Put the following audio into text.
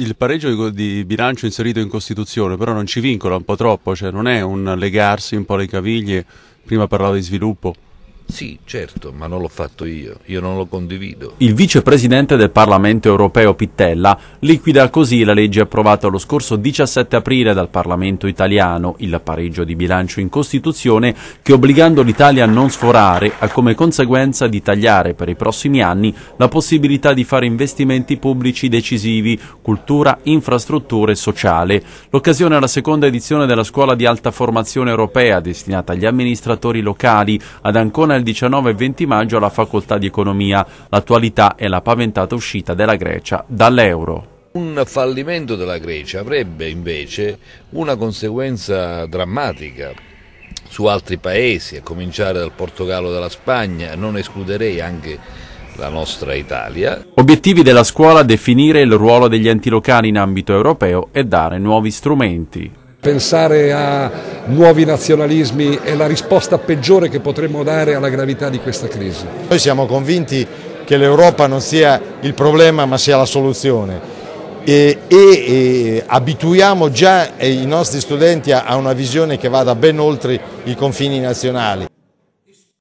Il pareggio di bilancio inserito in Costituzione però non ci vincola un po' troppo, cioè non è un legarsi un po' le caviglie, prima parlavo di sviluppo. Sì, certo, ma non l'ho fatto io, io non lo condivido. Il vicepresidente del Parlamento europeo Pittella liquida così la legge approvata lo scorso 17 aprile dal Parlamento italiano, il pareggio di bilancio in Costituzione, che obbligando l'Italia a non sforare ha come conseguenza di tagliare per i prossimi anni la possibilità di fare investimenti pubblici decisivi, cultura, infrastrutture e sociale. L'occasione è la seconda edizione della scuola di alta formazione europea destinata agli amministratori locali ad Ancona il 19 e 20 maggio alla Facoltà di Economia. L'attualità è la paventata uscita della Grecia dall'euro. Un fallimento della Grecia avrebbe invece una conseguenza drammatica su altri paesi, a cominciare dal Portogallo e dalla Spagna, non escluderei anche la nostra Italia. Obiettivi della scuola definire il ruolo degli enti locali in ambito europeo e dare nuovi strumenti. Pensare a nuovi nazionalismi è la risposta peggiore che potremmo dare alla gravità di questa crisi. Noi siamo convinti che l'Europa non sia il problema ma sia la soluzione e, e, e, abituiamo già i nostri studenti a, a una visione che vada ben oltre i confini nazionali.